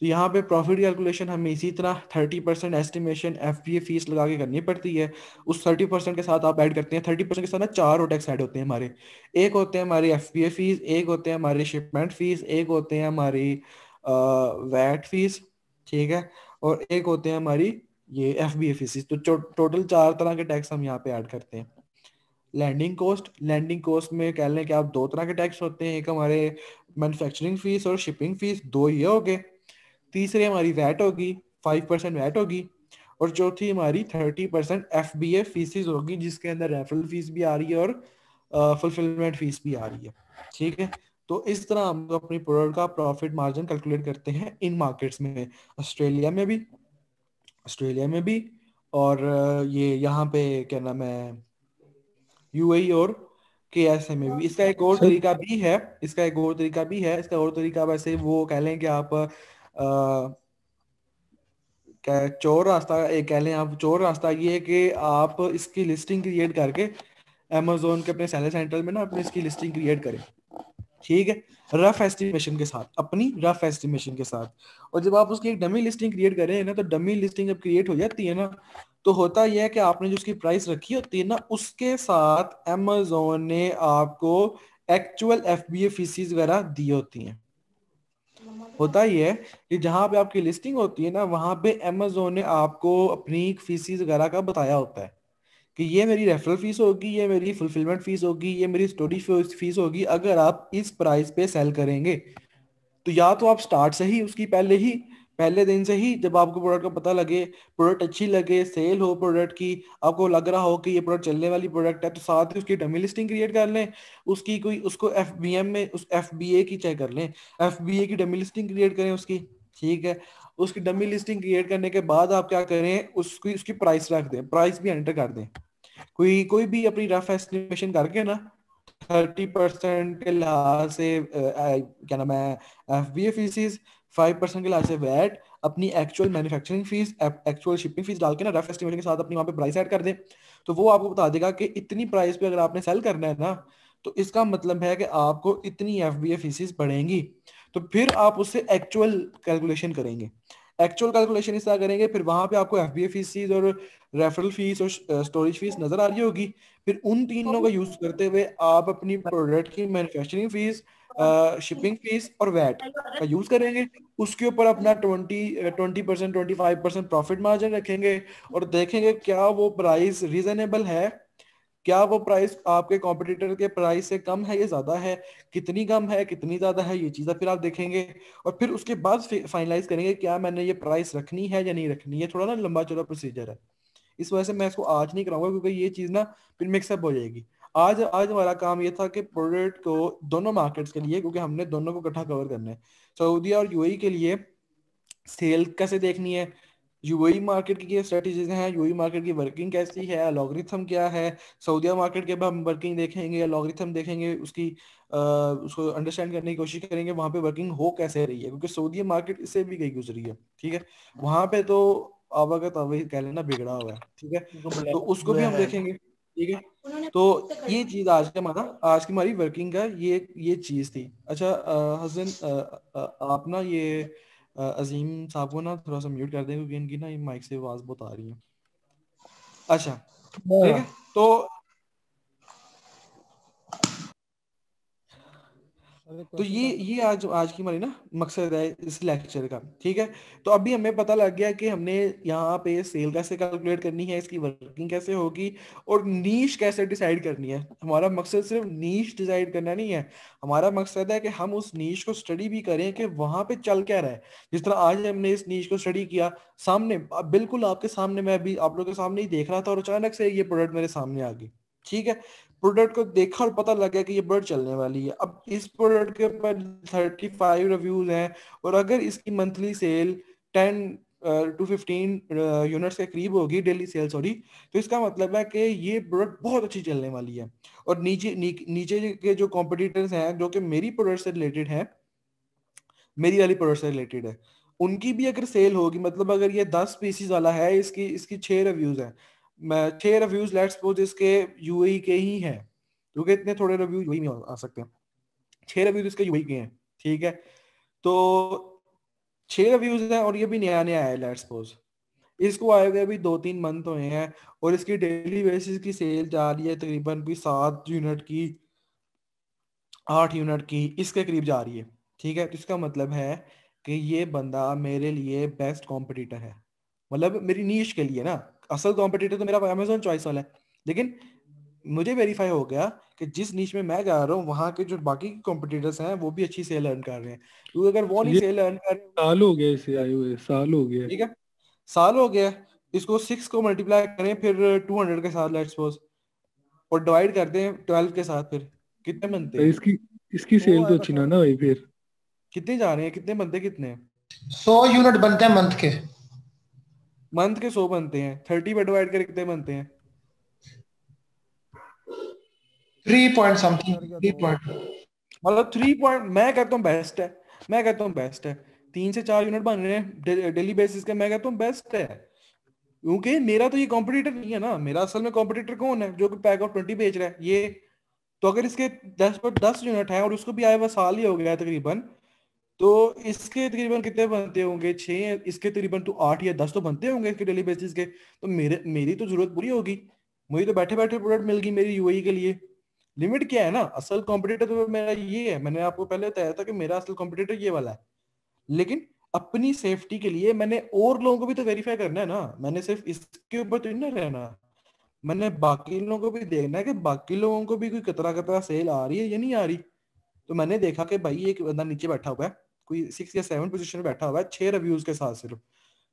तो यहाँ पे प्रॉफिट कैलकुलेशन हमें इसी तरह thirty percent estimation F B A fees लगा के करनी पड़ती है उस थर्टी परसेंट के साथ आप ऐड करते हैं थर्टी परसेंट के साथ ना चार और टैक्स ऐड होते हैं हमारे एक होते हैं हमारे एफ बी ए फीस एक होते हैं हमारे शिपमेंट फीस एक होते हैं हमारी वैट फीस ठीक है और एक होते हैं हमारी ये एफ बी ए फीस तो टोटल चार तरह के टैक्स हम यहाँ पे ऐड करते हैं लैंडिंग कॉस्ट लैंडिंग कॉस्ट में कह लें कि आप दो तरह के टैक्स होते हैं एक हमारे मैन्युफैक्चरिंग फीस और शिपिंग फीस दो ये हो गए तीसरी हमारी वैट होगी फाइव परसेंट वैट होगी और चौथी हमारी thirty percent F B A fees होगी जिसके अंदर रेफरल फीस भी आ रही है और फुलफिलमेंट फीस भी आ रही है ठीक है तो इस तरह हम लोग अपनी प्रोडक्ट का प्रॉफिट मार्जिन कैलकुलेट करते हैं इन मार्केट्स में ऑस्ट्रेलिया में भी ऑस्ट्रेलिया में भी और ये यहाँ पे क्या नाम है यूएई e और के एस ए में भी इसका एक और तरीका भी है इसका एक और तरीका भी है इसका और तरीका वैसे वो कह लें कि आप क्या चोर रास्ता एक कह लें आप चोर रास्ता ये है कि आप इसकी लिस्टिंग क्रिएट करके अमेजोन के अपने सेलर सेंटर में ना अपने इसकी लिस्टिंग क्रिएट करें ठीक है रफ एस्टिमेशन के साथ अपनी रफ एस्टिमेशन के साथ और जब आप उसकी एक डमी लिस्टिंग क्रिएट कर रहे हैं ना तो डमी लिस्टिंग जब क्रिएट हो जाती है ना तो होता यह है कि आपने जो उसकी प्राइस रखी होती है ना उसके साथ अमेजोन ने आपको actual F B A fees वगैरह दी होती हैं होता ही है कि जहाँ पे आपकी लिस्टिंग होती है ना वहाँ पे अमेजोन ने आपको अपनी फीसिस वगैरह का बताया होता है कि ये मेरी रेफरल फीस होगी ये मेरी फुलफिलमेंट फीस होगी ये मेरी स्टोरी फीस होगी अगर आप इस प्राइस पे सेल करेंगे तो या तो आप स्टार्ट से ही उसकी पहले ही पहले दिन से ही जब आपको प्रोडक्ट का पता लगे प्रोडक्ट अच्छी लगे सेल हो प्रोडक्ट की आपको लग रहा हो कि ये प्रोडक्ट चलने वाली प्रोडक्ट है तो साथ ही उसकी डमी लिस्टिंग क्रिएट कर लें उसकी कोई उसको एफ बी एम में उस एफ बी ए की चेक कर लें एफ बी ए की डमी लिस्टिंग क्रिएट करें उसकी ठीक है उसकी डमी लिस्टिंग क्रिएट करने के बाद आप क्या करें उसकी उसकी प्राइस रख दें प्राइस भी एंटर कर दें कोई कोई भी अपनी रफ एस्टिमेशन करके ना थर्टी परसेंट के लिहाज से क्या नाम है F B A fees five percent के लास्ट से वैट अपनी actual manufacturing fees actual shipping fees डाल के ना रफ एस्टिमेट के साथ अपनी वहाँ पे प्राइस ऐड कर दे तो वो आपको बता देगा कि इतनी प्राइस पे अगर आपने सेल करना है ना तो इसका मतलब है कि आपको इतनी एफ बी ए फीसिस बढ़ेंगी तो फिर आप उससे एक्चुअल कैलकुलेशन करेंगे एक्चुअल कैलकुलेशन इस तरह करेंगे फिर वहां पे आपको एफ बी ए फीस और रेफरल फीस और स्टोरेज फीस नजर आ रही होगी फिर उन तीनों तो का यूज करते हुए आप अपनी प्रोडक्ट की मैन्युफैक्चरिंग फीस शिपिंग फीस और वैट का यूज करेंगे उसके ऊपर अपना twenty twenty percent twenty five percent profit margin रखेंगे और देखेंगे क्या वो प्राइस रीजनेबल है क्या वो प्राइस आपके कॉम्पिटिटर के प्राइस से कम है या ज्यादा है कितनी कम है कितनी ज्यादा है ये चीजें फिर आप देखेंगे और फिर उसके बाद फाइनलाइज करेंगे क्या मैंने ये प्राइस रखनी है या नहीं रखनी है थोड़ा ना लंबा चौड़ा प्रोसीजर है इस वजह से मैं इसको आज नहीं कराऊंगा क्योंकि ये चीज ना फिर मिक्सअप हो जाएगी आज आज हमारा काम ये था कि प्रोडक्ट को दोनों मार्केट्स के लिए क्योंकि हमने दोनों को इकट्ठा कवर करना है सऊदी और यूएई e के लिए सेल कैसे देखनी है यूएई मार्केट e की क्या स्ट्रेटजीज हैं यूएई मार्केट e की वर्किंग कैसी है अलॉग्रिथम क्या है सऊदीया मार्केट के हम वर्किंग देखेंगे अलॉग्रिथम देखेंगे उसकी आ, उसको अंडरस्टैंड करने की कोशिश करेंगे वहाँ पे वर्किंग हो कैसे रही है क्योंकि सऊदी मार्केट इससे भी गई गुजरी है ठीक है वहाँ पे तो आवागत कह लेना बिगड़ा हुआ है ठीक है तो उसको भी हम देखेंगे ठीक है तो ये चीज आज का हमारा आज की हमारी वर्किंग का ये ये चीज थी अच्छा हसन आप ना ये अजीम साहब को ना थोड़ा सा म्यूट कर दें क्योंकि इनकी ना माइक से आवाज बहुत आ रही है अच्छा ठीक है हाँ। तो तो ये ये आज आज की हमारी ना मकसद है इस लेक्चर का ठीक है तो अभी हमें पता लग गया कि हमने यहाँ पे सेल कैसे कैलकुलेट करनी है इसकी वर्किंग कैसे होगी और नीश कैसे डिसाइड करनी है हमारा मकसद सिर्फ नीश डिसाइड करना नहीं है हमारा मकसद है कि हम उस नीश को स्टडी भी करें कि वहां पे चल क्या रहा है जिस तरह आज हमने इस नीच को स्टडी किया सामने बिल्कुल आपके सामने मैं अभी आप लोग के सामने ही देख रहा था और अचानक से ये प्रोडक्ट मेरे सामने आ गई ठीक है प्रोडक्ट को देखा और पता लगा कि ये बर्ड चलने वाली है अब इस प्रोडक्ट के ऊपर थर्टी फाइव रिव्यूज हैं और अगर इसकी monthly sale ten to fifteen units के करीब होगी डेली सेल सॉरी तो इसका मतलब है कि ये प्रोडक्ट बहुत अच्छी चलने वाली है और नीचे नी, नीचे के जो कॉम्पिटिटर्स हैं जो कि मेरी प्रोडक्ट से रिलेटेड है मेरी वाली प्रोडक्ट से रिलेटेड है उनकी भी अगर सेल होगी मतलब अगर ये दस पीसीज वाला है इसकी इसकी छह रिव्यूज़ हैं छह रिव्यूज लेट्स सपोज इसके यू के ही हैं क्योंकि इतने थोड़े रिव्यू यू में आ सकते हैं छह रिव्यूज इसके यू e के हैं ठीक है तो छह रिव्यूज हैं और ये भी नया नया है लेट्स सपोज इसको आए हुए अभी दो तीन मंथ हुए हैं और इसकी डेली बेसिस की सेल जा रही है तकरीबन भी सात यूनिट की आठ यूनिट की इसके करीब जा रही है ठीक है तो इसका मतलब है कि ये बंदा मेरे लिए बेस्ट कॉम्पिटिटर है मतलब मेरी नीच के लिए ना असल कॉम्पिटिटर तो मेरा अमेजोन चॉइस वाला है लेकिन मुझे वेरीफाई हो गया कि जिस नीच में मैं जा रहा हूँ वहाँ के जो बाकी कॉम्पिटिटर्स हैं वो भी अच्छी सेल अर्न कर रहे हैं तो अगर वो नहीं सेल अर्न कर साल हो गया इसे आए हुए साल हो गया ठीक है साल हो गया इसको सिक्स को मल्टीप्लाई करें फिर टू हंड्रेड के साथ लेट्स सपोज और डिवाइड कर दें ट्वेल्व के साथ फिर कितने बनते तो हैं इसकी इसकी सेल तो अच्छी ना ना भाई फिर कितने जा रहे हैं कितने बनते कितने सौ यूनिट बनते हैं मंथ के मंथ के सौ बनते हैं थर्टी पे डिवाइड करके कितने बनते हैं three point something three point मतलब थ्री पॉइंट मैं कहता हूँ बेस्ट है मैं कहता हूँ बेस्ट है तीन से चार यूनिट बन रहे हैं डेली बेसिस के मैं कहता हूँ बेस्ट है क्योंकि मेरा तो ये कॉम्पिटिटर नहीं है ना मेरा असल में कॉम्पिटिटर कौन है जो कि पैक ऑफ ट्वेंटी बेच रहा है ये तो अगर इसके दस पर दस यूनिट है और उसको भी आए हुआ साल ही हो गया है तकरीबन तो इसके तकरीबन कितने बनते होंगे छः इसके तकरीबन तो आठ या दस तो बनते होंगे इसके डेली बेसिस के तो मेरे मेरी तो जरूरत पूरी होगी मुझे तो बैठे बैठे प्रोडक्ट मिल गई मेरी यूएई e के लिए लिमिट क्या है ना असल कॉम्पिटेटर तो मेरा ये है मैंने आपको पहले बताया था कि मेरा असल कॉम्पिटेटर ये वाला है लेकिन अपनी सेफ्टी के लिए मैंने और लोगों को भी तो वेरीफाई करना है ना मैंने सिर्फ इसके ऊपर तो नहीं रहना मैंने बाकी लोगों को भी देखना है कि बाकी लोगों को भी कोई कतरा कतरा सेल आ रही है या नहीं आ रही तो मैंने देखा कि भाई एक बंदा नीचे बैठा हुआ है कोई सिक्स या सेवन पोजिशन में बैठा हुआ है छह रिव्यूज के साथ सिर्फ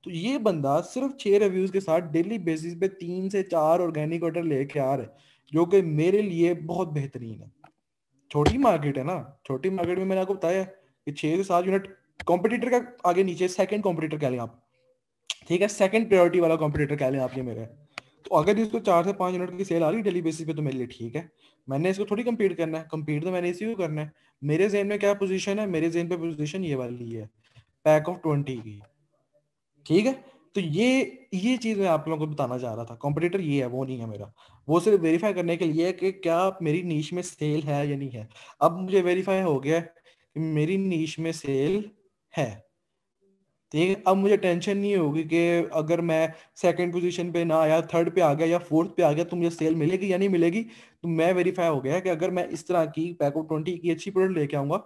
तो ये बंदा सिर्फ छह रिव्यूज के साथ डेली बेसिस पे तीन से चार ऑर्गेनिक ऑर्डर लेके आ रहा है जो कि मेरे लिए बहुत बेहतरीन है छोटी मार्केट है ना छोटी मार्केट में मैंने आपको बताया कि छह से सात यूनिट कॉम्पिटिटर का आगे नीचे सेकंड कॉम्पिटिटर कह लें आप ठीक है सेकंड प्रायोरिटी वाला कॉम्पिटिटर कह लें आप ये मेरे तो अगर इसको चार से पांच यूनिट की सेल आ रही डेली बेसिस पे तो मेरे लिए ठीक है मैंने इसको थोड़ी कम्पीट करना है कम्पीट तो मैंने इसी को करना है मेरे जेन में क्या पोजीशन है मेरे जेन पे पोजीशन ये वाली है पैक ऑफ ट्वेंटी की ठीक है तो ये ये चीज मैं आप लोगों को बताना चाह रहा था कॉम्पिटिटर ये है वो नहीं है मेरा वो सिर्फ वेरीफाई करने के लिए है कि क्या मेरी नीच में सेल है या नहीं है अब मुझे वेरीफाई हो गया कि मेरी नीच में सेल है ठीक है अब मुझे टेंशन नहीं होगी कि अगर मैं सेकंड पोजीशन पे ना आया थर्ड पे आ गया या फोर्थ पे आ गया तो मुझे सेल मिलेगी या नहीं मिलेगी तो मैं वेरीफाई हो गया कि अगर मैं इस तरह की पैक ऑफ ट्वेंटी की अच्छी प्रोडक्ट लेके आऊँगा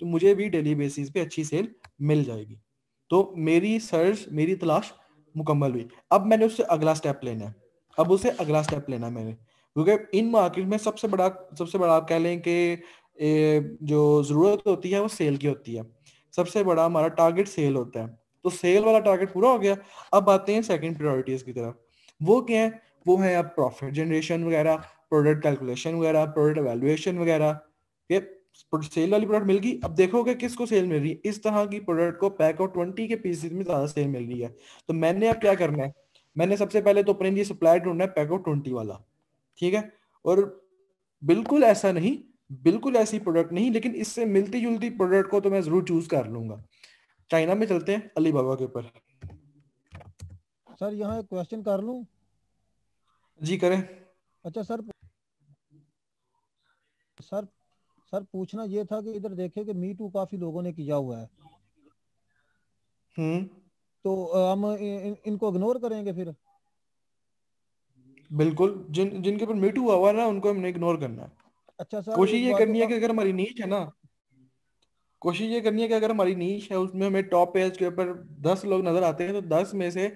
तो मुझे भी डेली बेसिस पे अच्छी सेल मिल जाएगी तो मेरी सर्च मेरी तलाश मुकम्मल हुई अब मैंने उससे अगला स्टेप लेना है अब उसे अगला स्टेप लेना है मैंने क्योंकि इन मार्केट में सबसे बड़ा सबसे बड़ा आप कह लें कि जो ज़रूरत होती है वो सेल की होती है सबसे बड़ा हमारा टारगेट सेल होता है तो सेल वाला टारगेट पूरा हो गया अब आते हैं सेकेंड प्रायोरिटीज की तरफ वो क्या है वो है आप प्रॉफिट जनरेशन वगैरह प्रोडक्ट कैलकुलेशन वगैरह प्रोडक्ट एवेल्युएशन वगैरह ये सेल वाली प्रोडक्ट मिल गई अब देखोगे किसको सेल मिल रही है इस तरह की प्रोडक्ट को पैक ऑफ ट्वेंटी के पीसीज में ज्यादा सेल मिल रही है तो मैंने अब क्या करना है मैंने सबसे पहले तो अपने लिए सप्लाई ढूंढना है पैक ऑफ ट्वेंटी वाला ठीक है और बिल्कुल ऐसा नहीं बिल्कुल ऐसी प्रोडक्ट नहीं लेकिन इससे मिलती जुलती प्रोडक्ट को तो मैं जरूर चूज कर लूंगा चाइना में चलते हैं अली बाबा के ऊपर सर यहाँ एक क्वेश्चन कर लू जी करें अच्छा सर सर सर पूछना ये था कि इधर देखे कि मी टू काफी लोगों ने किया हुआ है हम्म तो हम इन, इनको इग्नोर करेंगे फिर बिल्कुल जिन जिनके ऊपर मी टू हुआ हुआ ना उनको हमने इग्नोर करना है अच्छा सर कोशिश ये करनी है कि अगर हमारी नीच है ना कोशिश ये करनी है कि अगर हमारी नीच है उसमें हमें टॉप पेज के ऊपर दस लोग नजर आते हैं तो दस में से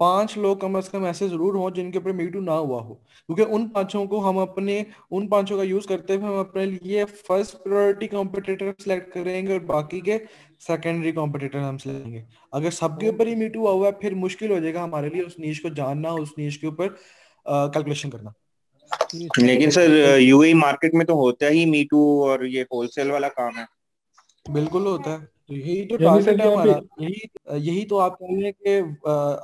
पांच लोग कम अज कम ऐसे जरूर हों जिनके ऊपर मीटू ना हुआ हो क्योंकि उन पांचों को हम अपने उन पांचों का यूज करते हुए हम अपने लिए फर्स्ट प्रायोरिटी कॉम्पिटिटर सेलेक्ट करेंगे और बाकी के सेकेंडरी कॉम्पिटिटर हम सिलेंगे अगर सबके ऊपर ही मीटू हुआ है फिर मुश्किल हो जाएगा हमारे लिए उस नीच को जानना उस नीच के ऊपर कैलकुलेशन करना लेकिन सर यूएई मार्केट e में तो होता ही मीटू और ये होलसेल वाला काम है बिल्कुल होता है तो यही तो टारगेट है हमारा यही यही तो आप कह रहे हैं कि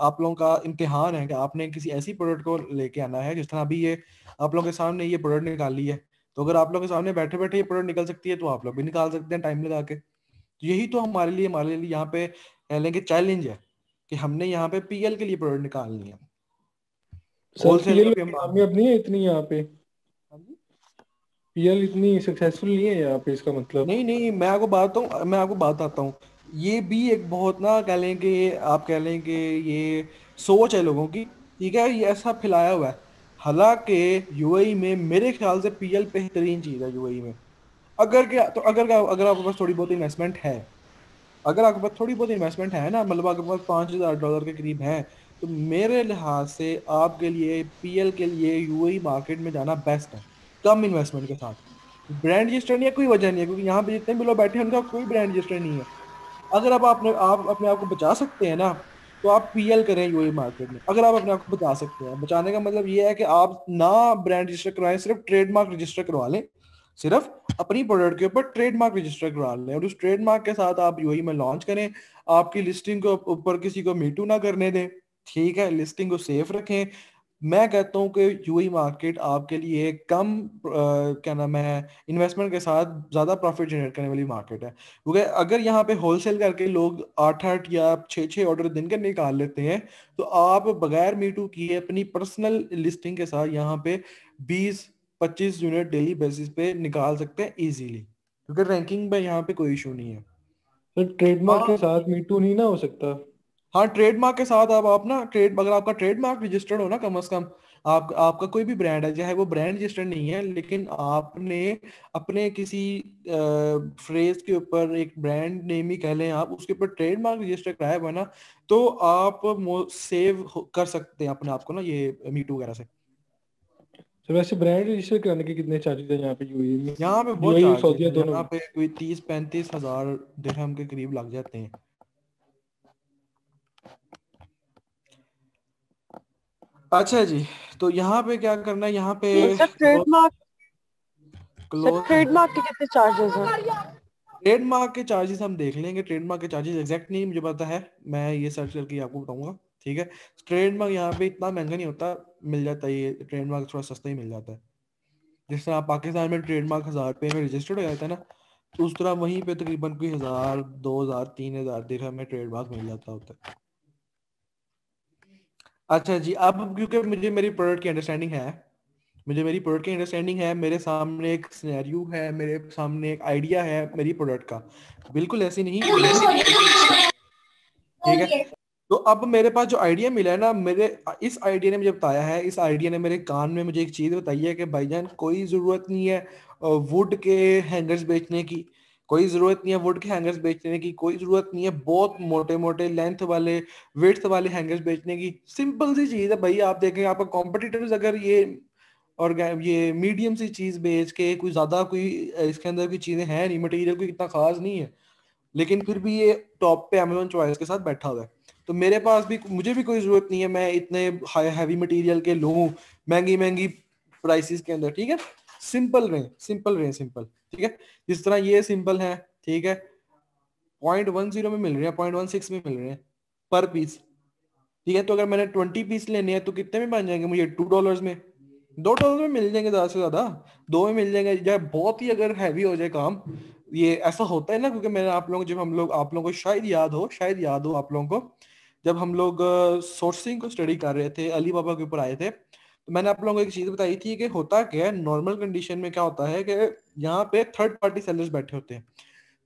आप लोगों का इम्तिहान है कि आपने किसी ऐसी प्रोडक्ट को लेके आना है जिस तरह अभी ये आप लोगों के सामने ये प्रोडक्ट निकाल ली है तो अगर आप लोग के सामने बैठे बैठे ये प्रोडक्ट निकल सकती है तो आप लोग भी निकाल सकते हैं टाइम लगा के तो यही तो हमारे लिए हमारे लिए यहाँ पे कह लेंगे चैलेंज है कि हमने यहाँ पे पीएल के लिए प्रोडक्ट निकालनी है होलसेल अपनी है इतनी यहाँ पे पीएल इतनी सक्सेसफुल नहीं है यहाँ पे इसका मतलब नहीं नहीं मैं आपको बात हूँ मैं आपको बताता हूँ ये भी एक बहुत ना कह लें कि आप कह लें कि ये सोच है लोगों की ठीक है ये ऐसा फैलाया हुआ है हालांकि यूएई e में मेरे ख्याल से पीएल बेहतरीन चीज़ है यूएई e में अगर क्या तो अगर क्या अगर आपके पास थोड़ी बहुत इन्वेस्टमेंट है अगर आपके पास थोड़ी बहुत इन्वेस्टमेंट है ना मतलब आपके पास पाँच हज़ार डॉलर के करीब हैं तो मेरे लिहाज से आपके लिए पीएल के लिए यूएई मार्केट e में जाना बेस्ट है कम इन्वेस्टमेंट के साथ ब्रांड रजिस्टर नहीं है कोई वजह नहीं है क्योंकि यहाँ पे जितने भी लोग बैठे हैं उनका कोई ब्रांड रजिस्टर नहीं है अगर आप अपने आप अपने आप को बचा सकते हैं ना तो आप पी करें यू मार्केट में अगर आप अपने आप को बचा सकते हैं बचाने का मतलब ये है कि आप ना ब्रांड रजिस्टर करवाएं सिर्फ ट्रेडमार्क रजिस्टर करवा लें सिर्फ अपनी प्रोडक्ट के ऊपर ट्रेडमार्क रजिस्टर करवा लें और उस ट्रेडमार्क के साथ आप यू e में लॉन्च करें आपकी लिस्टिंग के ऊपर किसी को मीटू ना करने दें ठीक है लिस्टिंग को सेफ रखें मैं कहता हूँ कि यूएई मार्केट e आपके लिए कम क्या नाम है इन्वेस्टमेंट के साथ ज़्यादा प्रॉफिट जनरेट करने वाली मार्केट है क्योंकि अगर यहाँ पे होलसेल करके लोग आठ आठ या छः छः ऑर्डर दिन के निकाल लेते हैं तो आप बगैर मीटू किए अपनी पर्सनल लिस्टिंग के साथ यहाँ पे बीस पच्चीस यूनिट डेली बेसिस पे निकाल सकते हैं ईजीली क्योंकि रैंकिंग में यहाँ पे कोई इशू नहीं है ट्रेडमार्क के हाँ। साथ मीटू नहीं ना हो सकता हाँ ट्रेडमार्क के साथ आप आप ना ट्रेड अगर आपका ट्रेडमार्क रजिस्टर्ड हो ना कम से कम आप आपका कोई भी ब्रांड है चाहे वो ब्रांड रजिस्टर्ड नहीं है लेकिन आपने अपने किसी आ, फ्रेज के ऊपर एक ब्रांड नेम ही कह लें आप उसके ऊपर ट्रेडमार्क रजिस्टर कराया हुआ ना तो आप सेव कर सकते हैं अपने आप को ना ये मीट वगैरह से तो वैसे ब्रांड रजिस्टर कराने के कितने चार्जेस हैं यहाँ पे यूएई e में यहाँ पे बहुत चार्जेस e हैं यहाँ पे कोई तीस पैंतीस हजार दिरहम के करीब लग जाते हैं अच्छा जी तो यहाँ पे क्या करना है यहाँ पे ट्रेडमार्क के कितने चार्जेस हैं ट्रेडमार्क के चार्जेस हम देख लेंगे ट्रेडमार्क के चार्जेस एग्जैक्ट नहीं मुझे पता है मैं ये सर्च करके आपको बताऊंगा ठीक है ट्रेडमार्क यहाँ पे इतना महंगा नहीं होता मिल जाता है ये ट्रेडमार्क थोड़ा सस्ता ही मिल जाता है जिस तरह पाकिस्तान में ट्रेडमार्क हजार रुपये में रजिस्टर्ड हो जाता है ना तो उस तरह वहीं पे तकरीबन कोई हजार दो हजार तीन हजार देर में ट्रेडमार्क मिल जाता होता है अच्छा जी अब क्योंकि मुझे मेरी प्रोडक्ट की अंडरस्टैंडिंग है मुझे मेरी प्रोडक्ट की अंडरस्टैंडिंग है मेरे सामने एक सिनेरियो है मेरे सामने एक आइडिया है मेरी प्रोडक्ट का बिल्कुल ऐसी नहीं ठीक है तो अब मेरे पास जो आइडिया मिला है ना मेरे इस आइडिया ने मुझे बताया है इस आइडिया ने मेरे कान में मुझे एक चीज़ बताई है कि भाईजान कोई ज़रूरत नहीं है वुड के हैंगर्स बेचने की कोई जरूरत नहीं है वुड के हैंगर्स बेचने की कोई जरूरत नहीं है बहुत मोटे मोटे लेंथ वाले वेट्स वाले हैंगर्स बेचने की सिंपल सी चीज है भाई आप देखें आपका कॉम्पिटिटर्स अगर ये और ये मीडियम सी चीज बेच के कोई ज्यादा कोई इसके अंदर कोई चीजें हैं नहीं मटेरियल कोई इतना खास नहीं है लेकिन फिर भी ये टॉप पे अमेजोन चॉइस के साथ बैठा हुआ है तो मेरे पास भी मुझे भी कोई जरूरत नहीं है मैं इतने हाई हैवी मटेरियल के लू महंगी महंगी प्राइसेस के अंदर ठीक है सिंपल रहे सिंपल रहे सिंपल ठीक है जिस तरह ये सिंपल है ठीक है पॉइंट वन जीरो में मिल रहे हैं पॉइंट वन सिक्स में मिल रहे हैं पर पीस ठीक है तो अगर मैंने ट्वेंटी पीस लेने हैं तो कितने में बन जाएंगे मुझे टू डॉलर में दो डॉलर में मिल जाएंगे ज्यादा से ज्यादा दो में मिल जाएंगे या बहुत ही अगर हैवी हो जाए काम ये ऐसा होता है ना क्योंकि मैंने आप लोग जब हम लोग आप लोगों को शायद याद हो शायद याद हो आप लोगों को जब हम लोग सोर्सिंग uh, को स्टडी कर रहे थे अली बाबा के ऊपर आए थे तो मैंने आप लोगों को एक चीज बताई थी कि होता क्या है नॉर्मल कंडीशन में क्या होता है कि यहाँ पे थर्ड पार्टी सेलर्स बैठे होते हैं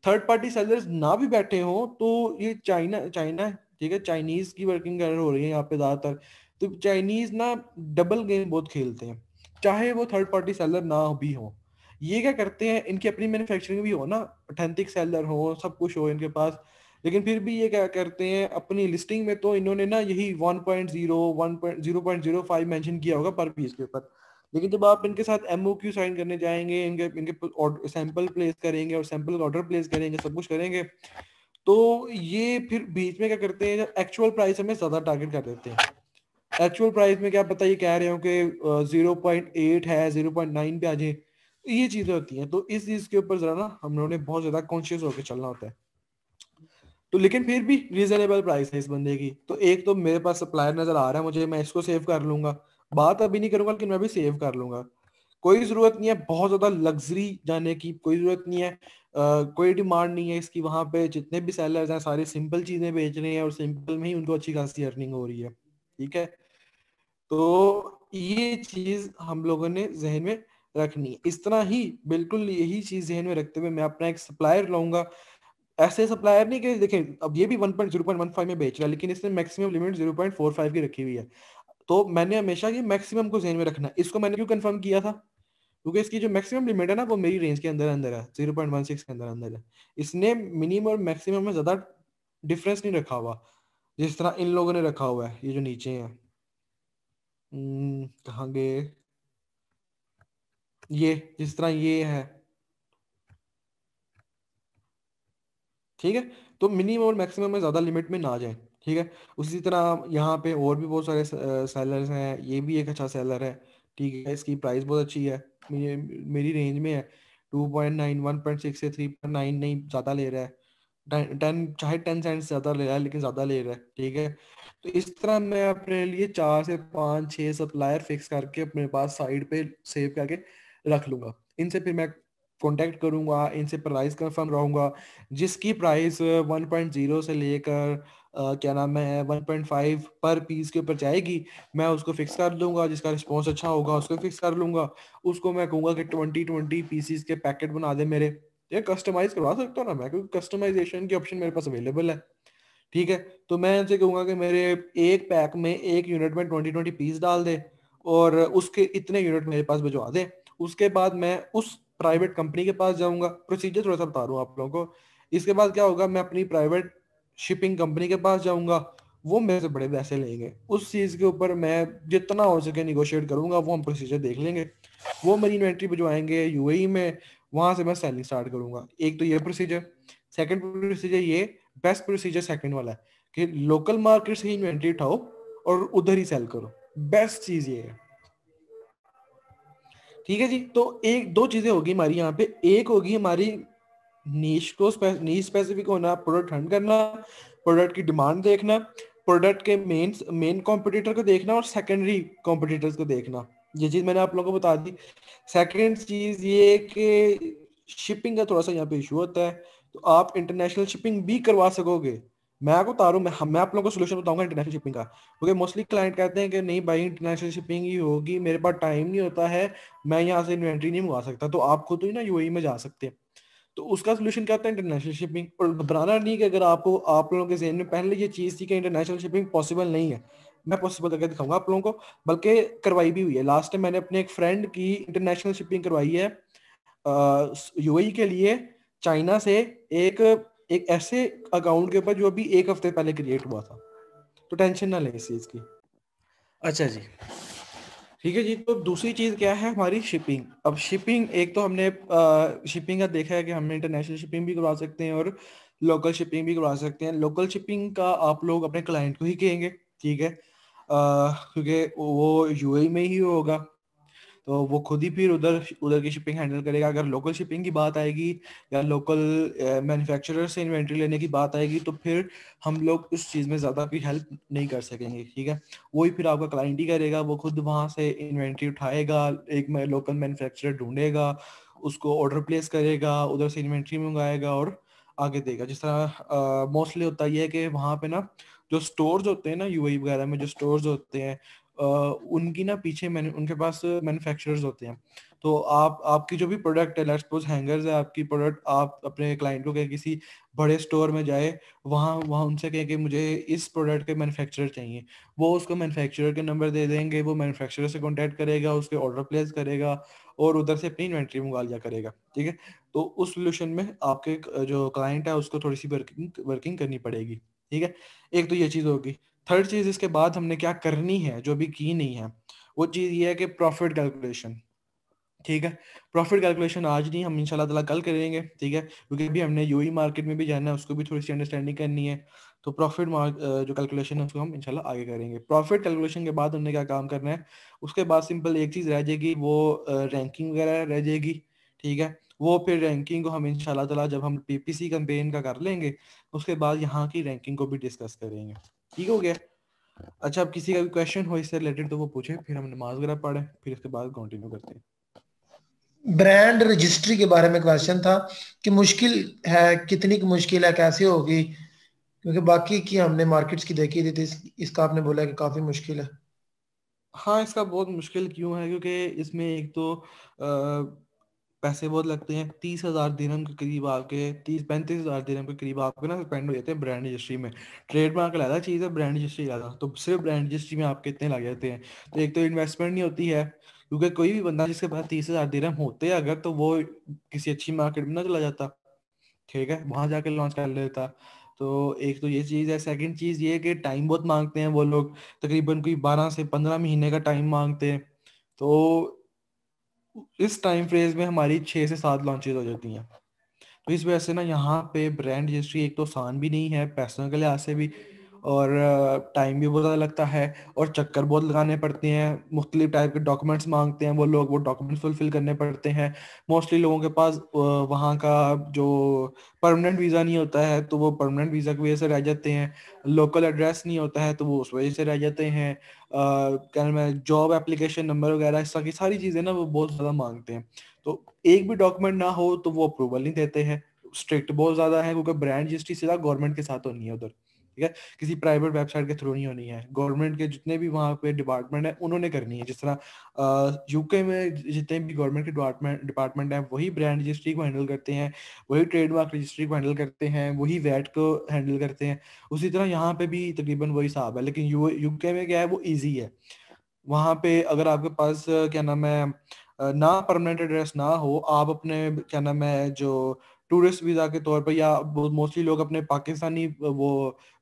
थर्ड पार्टी सेलर्स ना भी बैठे हो तो ये चाइना चाइना है ठीक है चाइनीज की वर्किंग कैरियर हो रही है यहाँ पे ज्यादातर तो चाइनीज ना डबल गेम बहुत खेलते हैं चाहे वो थर्ड पार्टी सेलर ना भी हो ये क्या करते हैं इनकी अपनी मैन्युफैक्चरिंग भी हो ना ऑथेंटिक सेलर हो सब कुछ हो इनके पास लेकिन फिर भी ये क्या करते हैं अपनी लिस्टिंग में तो इन्होंने ना यही 1.0 1.0.05 मेंशन किया होगा पर पीस के ऊपर लेकिन जब आप इनके साथ एम साइन करने जाएंगे इनके इनके सैंपल प्लेस करेंगे और सैंपल ऑर्डर प्लेस करेंगे सब कुछ करेंगे तो ये फिर बीच में क्या करते हैं एक्चुअल प्राइस हमें ज्यादा टारगेट कर देते हैं एक्चुअल प्राइस में क्या पता ये कह रहे हो कि जीरो पॉइंट एट है जीरो पॉइंट नाइन पे आ जाए ये चीजें होती हैं तो इस चीज के ऊपर जरा ना हम लोगों ने बहुत ज्यादा कॉन्शियस होकर चलना होता है तो लेकिन फिर भी रीजनेबल प्राइस है इस बंदे की तो एक तो मेरे पास सप्लायर नजर आ रहा है मुझे मैं इसको सेव कर लूंगा बात अभी नहीं करूंगा लेकिन मैं भी सेव कर लूंगा कोई जरूरत नहीं है बहुत ज्यादा लग्जरी जाने की कोई जरूरत नहीं है आ, कोई डिमांड नहीं है इसकी वहां पे जितने भी सेलर्स हैं सारे सिंपल चीजें बेच रहे हैं और सिंपल में ही उनको अच्छी खासी अर्निंग हो रही है ठीक है तो ये चीज हम लोगों ने जहन में रखनी है इस तरह ही बिल्कुल यही चीज जहन में रखते हुए मैं अपना एक सप्लायर लाऊंगा ऐसे सप्लायर नहीं कि देखें अब ये भी 1.0.15 में बेच रहा है लेकिन इसने मैक्सिमम लिमिट 0.45 की रखी हुई है तो मैंने हमेशा ये मैक्सिमम को जेन में रखना इसको मैंने क्यों कंफर्म किया था क्योंकि इसकी जो मैक्सिमम लिमिट है ना वो मेरी रेंज के अंदर अंदर है जीरो पॉइंट वन सिक्स के अंदर अंदर है इसने मिनिमम और मैक्सिमम में ज़्यादा डिफरेंस नहीं रखा हुआ जिस तरह इन लोगों ने रखा हुआ है ये जो नीचे है हम्म, कहा गए ये जिस तरह ये है ठीक है तो मिनिमम और मैक्सिमम में ज़्यादा लिमिट में ना जाए ठीक है उसी तरह यहाँ पे और भी बहुत सारे सेलर्स हैं ये भी एक अच्छा सेलर है ठीक है इसकी प्राइस बहुत अच्छी है मेरी रेंज में है two point nine one point six से थ्री पॉइंट नाइन नहीं ज़्यादा ले रहा है टेन चाहे टेन सेंट ज़्यादा ले रहा है लेकिन ज़्यादा ले रहा है ठीक है तो इस तरह मैं अपने लिए चार से पाँच छः सप्लायर फिक्स करके अपने पास साइड पे सेव करके रख लूँगा इनसे फिर मैं कांटेक्ट करूंगा इनसे प्राइस कंफर्म रहूंगा जिसकी प्राइस 1.0 से लेकर Uh, क्या नाम है 1.5 पर पीस के ऊपर जाएगी मैं उसको फिक्स कर दूंगा जिसका रिस्पांस अच्छा होगा उसको फिक्स कर लूंगा उसको मैं कहूंगा कि 20 20 पीसीज के पैकेट बना दे मेरे तो ये कस्टमाइज करवा सकता हूँ ना मैं क्योंकि कस्टमाइजेशन की ऑप्शन मेरे पास अवेलेबल है ठीक है तो मैं इनसे कहूंगा कि मेरे एक पैक में एक यूनिट में ट्वेंटी ट्वेंटी पीस डाल दे और उसके इतने यूनिट मेरे पास भिजवा दे उसके बाद मैं उस प्राइवेट कंपनी के पास जाऊंगा प्रोसीजर थोड़ा सा बता रहा हूँ आप लोगों को इसके बाद क्या होगा मैं अपनी प्राइवेट शिपिंग कंपनी के पास जाऊंगा वो मेरे से बड़े पैसे लेंगे उस चीज़ के ऊपर मैं जितना हो सके निगोशिएट करूंगा वो हम प्रोसीजर देख लेंगे वो मेरी इन्वेंट्री भिजवाएंगे यूएई e में वहां से मैं सेलिंग स्टार्ट करूंगा एक तो ये प्रोसीजर सेकंड प्रोसीजर ये बेस्ट प्रोसीजर सेकंड वाला है कि लोकल मार्केट से ही इन्वेंट्री उठाओ और उधर ही सेल करो बेस्ट चीज़ ये है ठीक है जी तो एक दो चीजें होगी हमारी यहाँ पे एक होगी हमारी नीच को नीच स्पेसिफिक होना प्रोडक्ट हंड करना प्रोडक्ट की डिमांड देखना प्रोडक्ट के मेन मेन कॉम्पिटिटर को देखना और सेकेंडरी कॉम्पिटिटर्स को देखना ये चीज मैंने आप लोगों को बता दी सेकेंड चीज ये कि शिपिंग का थोड़ा सा यहाँ पे इशू होता है तो आप इंटरनेशनल शिपिंग भी करवा सकोगे मैं आपको बता रहा हूँ मैं आप लोगों को सोल्यूशन बताऊंगा इंटरनेशनल शिपिंग का क्योंकि मोस्टली क्लाइंट कहते हैं कि नहीं भाई इंटरनेशनल शिपिंग ही होगी मेरे पास टाइम नहीं होता है मैं यहाँ से इन्वेंट्री नहीं मंगा सकता तो आप खुद ही ना यूएई में जा सकते हैं तो उसका सोल्यूशन क्या होता है इंटरनेशनल शिपिंग और घबराना नहीं कि अगर आपको आप लोगों के जहन में पहले ये चीज़ थी कि इंटरनेशनल शिपिंग पॉसिबल नहीं है मैं पॉसिबल करके दिखाऊंगा आप लोगों को बल्कि करवाई भी हुई है लास्ट टाइम मैंने अपने एक फ्रेंड की इंटरनेशनल शिपिंग करवाई है यूएई के लिए चाइना से एक एक ऐसे अकाउंट के ऊपर जो अभी एक हफ्ते पहले क्रिएट हुआ था तो टेंशन ना लें इस चीज की अच्छा जी ठीक है जी तो दूसरी चीज क्या है हमारी शिपिंग अब शिपिंग एक तो हमने आ, शिपिंग का देखा है कि हम इंटरनेशनल शिपिंग भी करवा सकते हैं और लोकल शिपिंग भी करवा सकते हैं लोकल शिपिंग का आप लोग अपने क्लाइंट को ही कहेंगे ठीक है क्योंकि वो यूएई e में ही होगा तो वो खुद ही फिर उधर उधर की शिपिंग हैंडल करेगा अगर लोकल शिपिंग की बात आएगी या लोकल मैन्युफैक्चरर से इन्वेंट्री लेने की बात आएगी तो फिर हम लोग उस चीज़ में ज़्यादा भी हेल्प नहीं कर सकेंगे ठीक है वही फिर आपका क्लाइंट ही करेगा वो खुद वहाँ से इन्वेंट्री उठाएगा एक लोकल मैन्युफैक्चरर ढूंढेगा उसको ऑर्डर प्लेस करेगा उधर से इन्वेंट्री मंगाएगा और आगे देगा जिस तरह मोस्टली होता यह है कि वहाँ पे ना जो स्टोर्स होते हैं ना यूएई e वगैरह में जो स्टोर्स होते हैं उनकी ना पीछे मैंने उनके पास मैन्युफैक्चरर्स होते हैं तो आप आपकी जो भी प्रोडक्ट है लेट्स सपोज हैंगर्स है आपकी प्रोडक्ट आप अपने क्लाइंट को कहें किसी बड़े स्टोर में जाए वहाँ वहाँ उनसे कहें कि मुझे इस प्रोडक्ट के मैन्युफैक्चरर चाहिए वो उसको मैन्युफैक्चरर के नंबर दे देंगे वो मैन्युफैक्चरर से कॉन्टैक्ट करेगा उसके ऑर्डर प्लेस करेगा और उधर से अपनी इन्वेंट्री मंगा लिया करेगा ठीक है तो उस सोल्यूशन में आपके जो क्लाइंट है उसको थोड़ी सी वर्किंग वर्किंग करनी पड़ेगी ठीक है एक तो ये चीज़ होगी थर्ड चीज इसके बाद हमने क्या करनी है जो अभी की नहीं है वो चीज़ ये है कि प्रॉफिट कैलकुलेशन ठीक है प्रॉफिट कैलकुलेशन आज नहीं हम इनशाला कल करेंगे ठीक है क्योंकि अभी हमने यूई मार्केट e में भी जाना है उसको भी थोड़ी सी अंडरस्टैंडिंग करनी है तो प्रॉफिट जो कैलकुलेशन है उसको हम इनशाला आगे करेंगे प्रॉफिट कैलकुलेशन के बाद हमने क्या काम करना है उसके बाद सिंपल एक चीज़ रह जाएगी वो रैंकिंग वगैरह रह जाएगी ठीक है वो फिर रैंकिंग को हम इंशाल्लाह ताला जब हम पीपीसी कंपेन का कर लेंगे उसके बाद यहाँ की रैंकिंग को भी डिस्कस करेंगे ठीक हो गया अच्छा अब किसी का भी क्वेश्चन हो इससे रिलेटेड तो वो पूछे फिर हम नमाज वगैरह पढ़े फिर उसके बाद कंटिन्यू करते हैं ब्रांड रजिस्ट्री के बारे में क्वेश्चन था कि मुश्किल है कितनी की मुश्किल है कैसे होगी क्योंकि बाकी की हमने मार्केट्स की देखी थी तो इस, इसका आपने बोला कि काफी मुश्किल है हाँ इसका बहुत मुश्किल क्यों है क्योंकि इसमें एक तो पैसे बहुत लगते हैं तीस हज़ार दिन के करीब आपके तीस पैंतीस हज़ार दिन के करीब आपके ना स्पेंड हो जाते हैं ब्रांड रजिस्ट्री में ट्रेडमार्क अलग चीज़ है ब्रांड रजिस्ट्री ज्यादा तो सिर्फ ब्रांड रजिस्ट्री में आपके इतने लग जाते हैं तो एक तो इन्वेस्टमेंट नहीं होती है क्योंकि कोई भी बंदा जिसके पास तीस हज़ार दिन होते हैं अगर तो वो किसी अच्छी मार्केट में ना चला जाता ठीक है वहां जाके लॉन्च कर लेता तो एक तो ये चीज़ है सेकंड चीज़ ये कि टाइम बहुत मांगते हैं वो लोग तकरीबन कोई बारह से पंद्रह महीने का टाइम मांगते हैं तो इस टाइम फ्रेज में हमारी छः से सात लॉन्चेज हो जाती हैं तो इस वजह से ना यहाँ पे ब्रांड रजिस्ट्री एक तो आसान भी नहीं है पैसों के लिहाज से भी और टाइम भी बहुत ज़्यादा लगता है और चक्कर बहुत लगाने पड़ते हैं मुख्तलिफ टाइप के डॉक्यूमेंट्स मांगते हैं वो लोग वो डॉक्यूमेंट्स फुलफिल करने पड़ते हैं मोस्टली लोगों के पास वहाँ का जो परमानेंट वीज़ा नहीं होता है तो वो परमानेंट वीज़ा की वजह से रह जाते हैं लोकल एड्रेस नहीं होता है तो वो उस वजह से रह जाते हैं क्या नाम है जॉब एप्लीकेशन नंबर वगैरह इस तरह की सारी चीज़ें ना वो बहुत ज़्यादा मांगते हैं तो एक भी डॉक्यूमेंट ना हो तो वो अप्रूवल नहीं देते हैं स्ट्रिक्ट बहुत ज़्यादा है क्योंकि ब्रांड रजिस्ट्री सीधा गवर्नमेंट के साथ होनी है उधर ठीक है किसी प्राइवेट वेबसाइट के थ्रू नहीं होनी है गवर्नमेंट के जितने भी वहाँ पे डिपार्टमेंट है उन्होंने करनी है जिस तरह यूके में जितने भी गवर्नमेंट के डिपार्टमेंट डिपार्टमेंट है वही ब्रांड रजिस्ट्री को हैंडल करते हैं वही ट्रेडमार्क रजिस्ट्री को हैंडल करते हैं वही वैट को हैंडल करते हैं उसी तरह यहाँ पे भी तकरीबन वही साहब है लेकिन यूके में क्या है वो ईजी है वहाँ पे अगर आपके पास क्या नाम है ना परमानेंट एड्रेस ना हो आप अपने क्या नाम है जो टूरिस्ट वीजा के तौर पर या मोस्टली लोग अपने पाकिस्तानी वो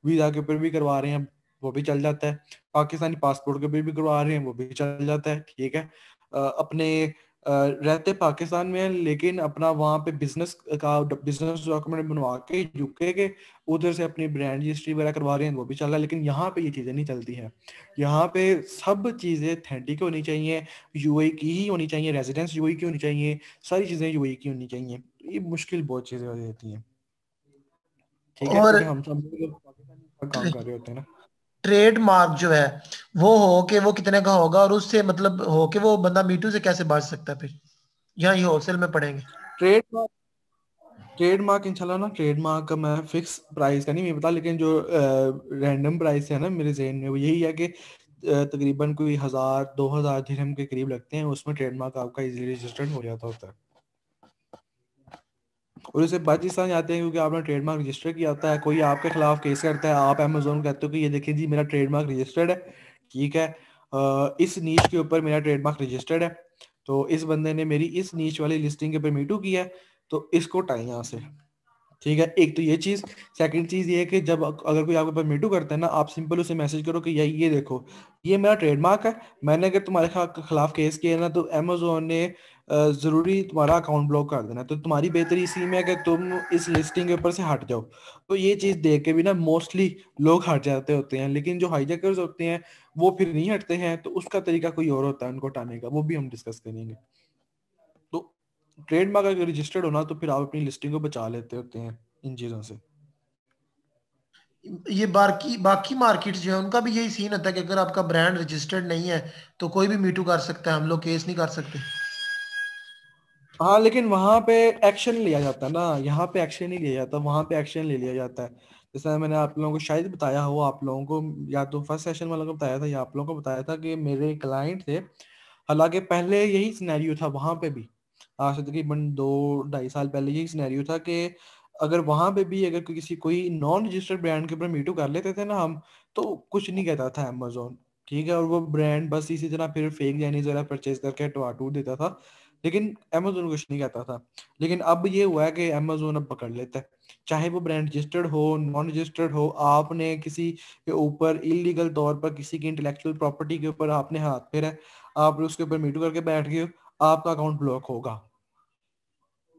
वीजा के ऊपर भी करवा रहे हैं वो भी चल जाता है पाकिस्तानी पासपोर्ट के ऊपर भी करवा रहे हैं वो भी चल जाता है ठीक है अपने रहते पाकिस्तान में है लेकिन अपना वहाँ पे बिजनेस का बिजनेस डॉक्यूमेंट बनवा के यूके के उधर से अपनी ब्रांड रजिस्ट्री वगैरह करवा रहे हैं वो भी चल रहा है लेकिन यहाँ पे ये चीज़ें नहीं चलती हैं यहाँ पे सब चीज़ें अथेंटिक होनी चाहिए यू की ही होनी चाहिए रेजिडेंस यू की होनी चाहिए सारी चीज़ें यू की होनी चाहिए तो ये मुश्किल बहुत चीज़ें हो जाती हैं ठीक है हम सब लोग काम कर रहे होते हैं ना ट्रेडमार्क जो है वो हो के वो कितने का होगा और उससे मतलब हो के वो बंदा मीटू से कैसे बच सकता है फिर यहाँ ये होलसेल में पड़ेंगे ट्रेडमार्क ट्रेडमार्क इंशाल्लाह ना ट्रेडमार्क का मैं फिक्स प्राइस का नहीं मैं पता लेकिन जो रैंडम प्राइस है ना मेरे जहन में वो यही है कि तकरीबन कोई हजार दो हजार धीरम के करीब लगते हैं उसमें ट्रेडमार्क आपका इजीली रजिस्टर्ड हो जाता होता है और इसे बच समझ आते हैं क्योंकि आपने ट्रेडमार्क रजिस्टर किया होता है कोई आपके खिलाफ केस करता है आप अमेजोन कहते हो कि ये देखिए जी मेरा ट्रेडमार्क रजिस्टर्ड है ठीक है इस नीच के ऊपर मेरा ट्रेडमार्क रजिस्टर्ड है तो इस बंदे ने मेरी इस नीच वाली लिस्टिंग के ऊपर मीटू किया है तो इसको टाइम यहाँ से ठीक है एक तो ये चीज़ सेकंड चीज़ ये है कि जब अगर कोई आपके ऊपर मीटू करता है ना आप सिंपल उसे मैसेज करो कि यार ये देखो ये मेरा ट्रेडमार्क है मैंने अगर तुम्हारे खिलाफ केस किया ना तो अमेजोन ने ज़रूरी तुम्हारा अकाउंट ब्लॉक कर देना तो तुम्हारी बेहतरी इसी में है कि तुम इस लिस्टिंग के ऊपर से हट जाओ तो ये चीज़ देख के भी ना मोस्टली लोग हट जाते होते हैं लेकिन जो हाईजैकर्स होते हैं वो फिर नहीं हटते हैं तो उसका तरीका कोई और होता है उनको हटाने का वो भी हम डिस्कस करेंगे तो ट्रेडमार्क अगर रजिस्टर्ड होना तो फिर आप अपनी लिस्टिंग को बचा लेते होते हैं इन चीज़ों से ये बाकी बाकी मार्केट जो है उनका भी यही सीन होता है कि अगर आपका ब्रांड रजिस्टर्ड नहीं है तो कोई भी मीटू कर सकता है हम लोग केस नहीं कर सकते हाँ लेकिन वहां पे एक्शन लिया जाता है ना यहाँ पे एक्शन नहीं लिया जाता वहां पे एक्शन ले लिया जाता है जैसा मैंने आप लोगों को शायद बताया हो आप लोगों को या तो फर्स्ट सेशन वालों को बताया था या आप लोगों को बताया था कि मेरे क्लाइंट थे हालांकि पहले यही सिनेरियो था वहां पे भी आज से तकरीबन दो ढाई साल पहले यही सिनेरियो था कि अगर वहां पे भी अगर किसी कोई नॉन रजिस्टर्ड ब्रांड के ऊपर मीटू कर लेते थे ना हम तो कुछ नहीं कहता था अमेजोन ठीक है और वो ब्रांड बस इसी तरह फिर फेक यानी जरा परचेज करके टू देता था लेकिन अमेजोन कुछ नहीं कहता था लेकिन अब ये हुआ है कि अमेजोन अब पकड़ लेता है चाहे वो ब्रांड रजिस्टर्ड हो नॉन रजिस्टर्ड हो आपने किसी के ऊपर इलीगल तौर पर किसी की इंटेलेक्चुअल प्रॉपर्टी के ऊपर आपने हाथ फेरा आप उसके ऊपर मीटू करके बैठ गए आपका अकाउंट ब्लॉक होगा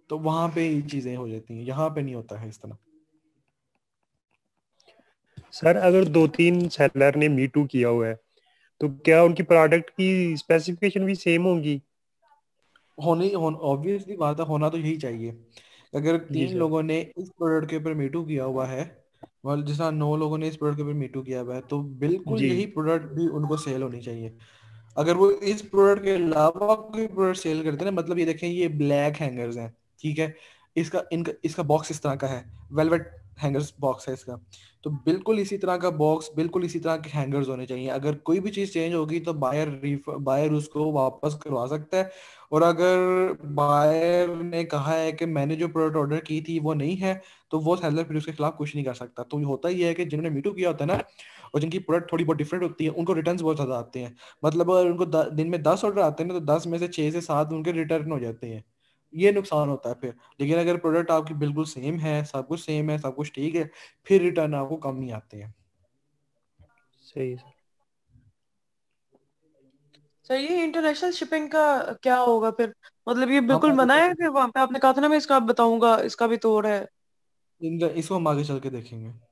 तो वहां पे ये चीजें हो जाती हैं यहाँ पे नहीं होता है इस तरह सर अगर दो तीन सेलर ने मीटू किया हुआ है तो क्या उनकी प्रोडक्ट की स्पेसिफिकेशन भी सेम होगी होने ऑब्वियसली बात है होना तो यही चाहिए अगर तीन लोगों ने इस प्रोडक्ट के ऊपर मीटू किया हुआ है और जिस नौ लोगों ने इस प्रोडक्ट के ऊपर मीटू किया हुआ है तो बिल्कुल यही प्रोडक्ट भी उनको सेल होनी चाहिए अगर वो इस प्रोडक्ट के अलावा कोई प्रोडक्ट सेल करते हैं ना मतलब ये देखें ये ब्लैक हैंगर्स हैं ठीक है इसका इनका इसका बॉक्स इस तरह का है वेलवेट हैंगर्स बॉक्स है इसका तो बिल्कुल इसी तरह का बॉक्स बिल्कुल इसी तरह के हैंगर्स होने चाहिए अगर कोई भी चीज़ चेंज होगी तो बायर बायर उसको वापस करवा सकता है और अगर बायर ने कहा है कि मैंने जो प्रोडक्ट ऑर्डर की थी वो नहीं है तो वो सेलर फिर उसके खिलाफ कुछ नहीं कर सकता तो होता ही है कि जिन्होंने मीटू किया होता है ना और जिनकी प्रोडक्ट थोड़ी बहुत डिफरेंट होती है उनको रिटर्न बहुत ज़्यादा आते हैं मतलब अगर उनको दिन में दस ऑर्डर आते हैं ना तो दस में से छः से सात उनके रिटर्न हो जाते हैं ये नुकसान होता है फिर लेकिन अगर प्रोडक्ट आपकी बिल्कुल सेम है सब कुछ सेम है सब कुछ ठीक है फिर रिटर्न आपको कम नहीं आते हैं सही सर सर ये इंटरनेशनल शिपिंग का क्या होगा फिर मतलब ये बिल्कुल हाँ, मना है फिर वहां पे आपने कहा था ना मैं इसका बताऊंगा इसका भी तोड़ है इसको हम आगे चल के देखेंगे